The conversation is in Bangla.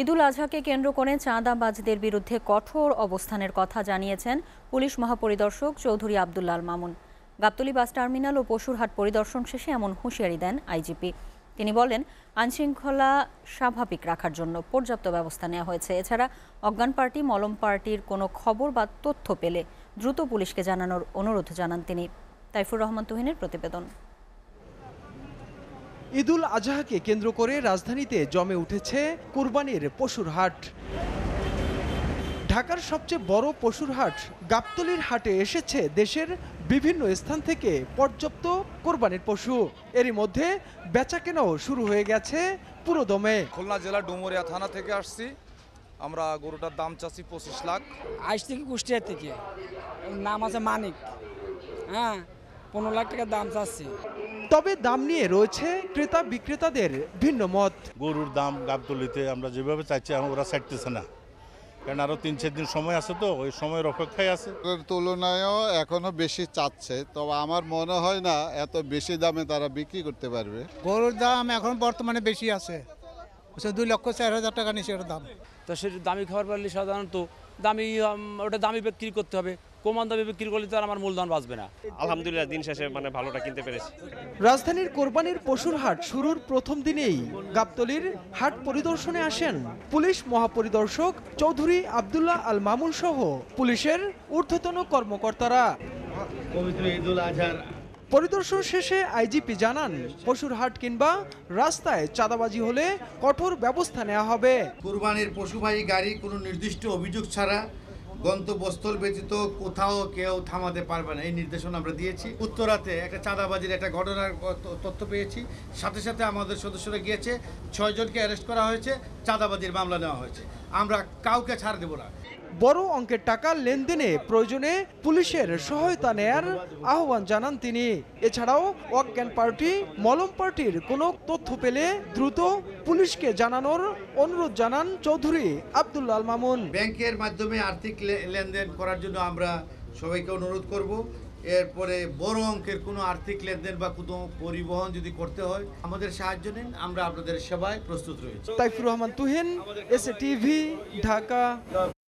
ঈদুল আজহাকে কেন্দ্র করে চাঁদাবাজদের বিরুদ্ধে কঠোর অবস্থানের কথা জানিয়েছেন পুলিশ মহাপরিদর্শক চৌধুরী আবদুল্লাল মামুন গাবতলি বাস টার্মিনাল ও পশুরহাট পরিদর্শন শেষে এমন হুঁশিয়ারি দেন আইজিপি তিনি বলেন আইনশৃঙ্খলা স্বাভাবিক রাখার জন্য পর্যাপ্ত ব্যবস্থা নেওয়া হয়েছে এছাড়া অজ্ঞান পার্টি মলম পার্টির কোনো খবর বা তথ্য পেলে দ্রুত পুলিশকে জানানোর অনুরোধ জানান তিনি তাইফুর রহমান তুহিনের প্রতিবেদন ঈদুল আজহাকে কেন্দ্র করে রাজধানীতে জমে উঠেছে কোরবানির পশুর হাট ঢাকার সবচেয়ে বড় পশুর হাট গাবতলির হাটে এসেছে দেশের বিভিন্ন স্থান থেকে পর্যাপ্ত কোরবানির পশু এরই মধ্যে বেচা কেনাও শুরু হয়ে গেছে পুরোদমে খুলনা জেলা ডুমুরিয়া থানা থেকে আসছি আমরা গরুটার দাম চাচ্ছি পঁচিশ লাখ আইস থেকে কুষ্টিয়া থেকে নাম আছে মানিক হ্যাঁ পনেরো লাখ টাকা দাম চাচ্ছে তবে দাম নিয়ে রয়েছে ক্রেতা বিক্রেতাদের ভিন্ন মত গরুর দাম গাবতলিতে আমরা যেভাবে চাইছি ওরা চাইতেছে না কারণ আরও তিন চার দিন সময় আছে তো ওই সময়ের অপেক্ষায় আছে তুলনায়ও এখনও বেশি চাচ্ছে তবে আমার মনে হয় না এত বেশি দামে তারা বিক্রি করতে পারবে গরুর দাম এখন বর্তমানে বেশি আছে দুই লক্ষ চার হাজার টাকা নিচে ওটার দাম তো সে দামি খাবার পারলে সাধারণত দামি ওটা দামি বিক্রি করতে হবে কমান দামে বিক্রি করলে তো আমার মূলধন বাঁচবে না আলহামদুলিল্লাহ দিন শেষে মানে ভালোটা কিনতে পেরেছি রাজধানীর কোরবানির পশুর হাট শুরুর প্রথম দিনেই গাবতলির হাট পরিদর্শনে আসেন পুলিশ মহাপরিদর্শক চৌধুরী আবদুল্লাহ আল মামুন সহ পুলিশের ঊর্ধ্বতন কর্মকর্তারা পরিদর্শন শেষে আইজিপি জানান পশুর হাট কিংবা রাস্তায় চাঁদাবাজি হলে কঠোর ব্যবস্থা নেওয়া হবে কুরবানির পশুবাহী গাড়ি কোনো নির্দিষ্ট অভিযোগ ছাড়া গন্তব্যস্থল ব্যতীত কোথাও কেউ থামাতে পারবে না এই নির্দেশনা আমরা দিয়েছি উত্তরাতে একটা চাঁদাবাজির একটা ঘটনার তথ্য পেয়েছি সাথে সাথে আমাদের সদস্যরা গিয়েছে ছয়জনকে অ্যারেস্ট করা হয়েছে চাঁদাবাজির মামলা নেওয়া হয়েছে আমরা কাউকে ছাড় দেবো না বড় অঙ্কের টাকা লেনদেনে প্রয়োজনে পুলিশের সহায়তা নেয়ার আহ্বান জানান তিনি এছাড়াও অজ্ঞান পার্টি মলম পার্টির কোনো তথ্য পেলে দ্রুত পুলিশকে জানানোর অনুরোধ জানান চৌধুরী আবদুল্লাহ মামুন ব্যাংকের মাধ্যমে আর্থিক লেনদেন করার জন্য আমরা সবাইকে অনুরোধ করব এরপরে বড় অঙ্কের কোনো আর্থিক লেনদেন বা কোনো পরিবহন যদি করতে হয় আমাদের সাহায্য নিন আমরা আপনাদের সেবায় প্রস্তুত রয়েছি তাইফুর রহমান তুহিন এস টিভি ঢাকা